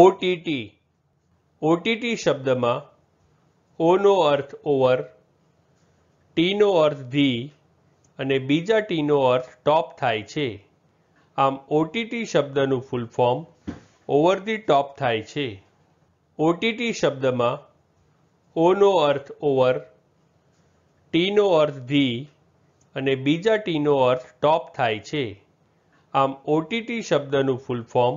OTT OTT શબ્દમાં ઓનો અર્થ over ટીનો earth the અને બીજા ટીનો અર્થ ટોપ થાય છે આમ ઓટીટી શબ્દનું full form over the top થાય છે ઓટીટી શબ્દમાં ઓનો અર્થ ઓવર ટીનો અર્થ ધી અને બીજા ટીનો અર્થ ટોપ થાય છે આમ ઓટીટી શબ્દનું ફૂલ ફોર્મ